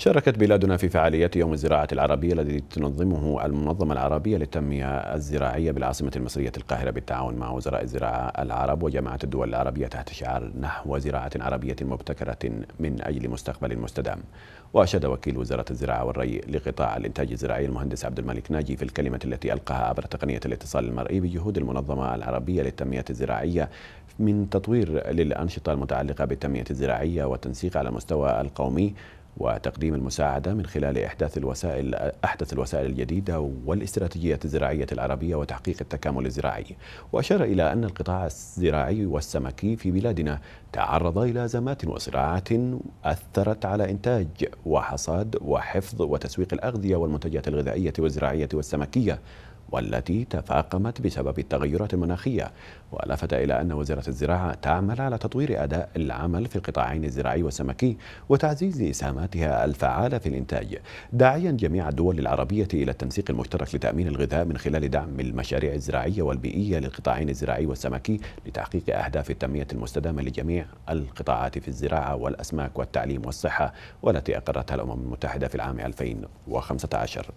شاركت بلادنا في فعاليات يوم الزراعة العربية الذي تنظمه المنظمة العربية للتنمية الزراعية بالعاصمة المصرية القاهرة بالتعاون مع وزراء الزراعة العرب وجماعة الدول العربية تحت شعار نحو زراعة عربية مبتكرة من أجل مستقبل مستدام وأشاد وكيل وزارة الزراعة والري لقطاع الإنتاج الزراعي المهندس عبد الملك ناجي في الكلمة التي ألقاها عبر تقنية الاتصال المرئي بجهود المنظمة العربية للتنمية الزراعية من تطوير للأنشطة المتعلقة بالتنمية الزراعية والتنسيق على مستوى القومي وتقديم المساعدة من خلال إحداث الوسائل أحدث الوسائل الجديدة والاستراتيجية الزراعية العربية وتحقيق التكامل الزراعي وأشار إلى أن القطاع الزراعي والسمكي في بلادنا تعرض إلى أزمات وصراعات أثرت على إنتاج وحصاد وحفظ وتسويق الأغذية والمنتجات الغذائية والزراعية والسمكية والتي تفاقمت بسبب التغيرات المناخية ولفت إلى أن وزارة الزراعة تعمل على تطوير أداء العمل في القطاعين الزراعي والسمكي وتعزيز إسهاماتها الفعالة في الإنتاج داعيا جميع الدول العربية إلى التنسيق المشترك لتأمين الغذاء من خلال دعم المشاريع الزراعية والبيئية للقطاعين الزراعي والسمكي لتحقيق أهداف التنمية المستدامة لجميع القطاعات في الزراعة والأسماك والتعليم والصحة والتي أقرتها الأمم المتحدة في العام 2015